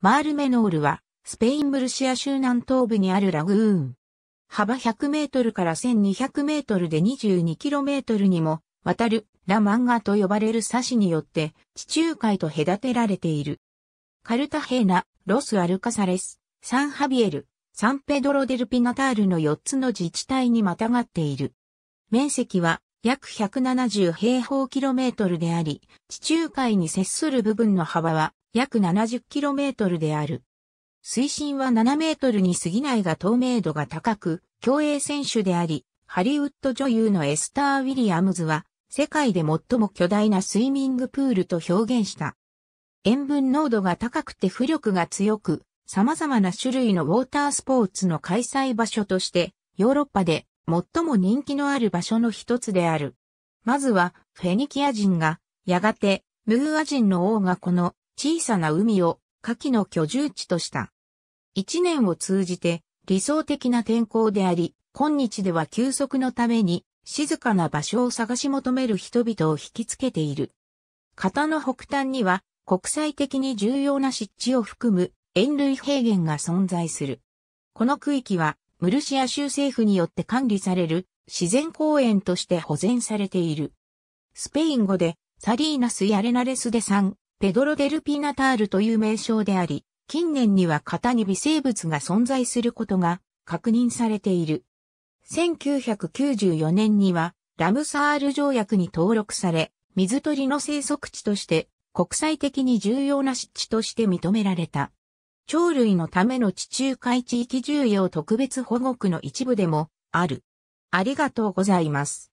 マールメノールは、スペインムルシア州南東部にあるラグーン。幅100メートルから1200メートルで22キロメートルにも、渡る、ラマンガと呼ばれる差しによって、地中海と隔てられている。カルタヘーナ、ロス・アルカサレス、サン・ハビエル、サンペドロ・デル・ピナタールの4つの自治体にまたがっている。面積は約170平方キロメートルであり、地中海に接する部分の幅は約 70km である。水深は7メートルに過ぎないが透明度が高く、競泳選手であり、ハリウッド女優のエスター・ウィリアムズは、世界で最も巨大なスイミングプールと表現した。塩分濃度が高くて浮力が強く、様々な種類のウォータースポーツの開催場所として、ヨーロッパで最も人気のある場所の一つである。まずは、フェニキア人が、やがて、ムーア人の王がこの小さな海を夏季の居住地とした。一年を通じて理想的な天候であり、今日では休息のために静かな場所を探し求める人々を引きつけている。型の北端には国際的に重要な湿地を含む塩類平原が存在する。この区域はムルシア州政府によって管理される自然公園として保全されている。スペイン語でサリーナスやレナレスで3、ペドロ・デル・ピナタールという名称であり、近年には型に微生物が存在することが確認されている。1994年にはラムサール条約に登録され、水鳥の生息地として国際的に重要な湿地として認められた。鳥類のための地中海地域重要特別保護区の一部でもある。ありがとうございます。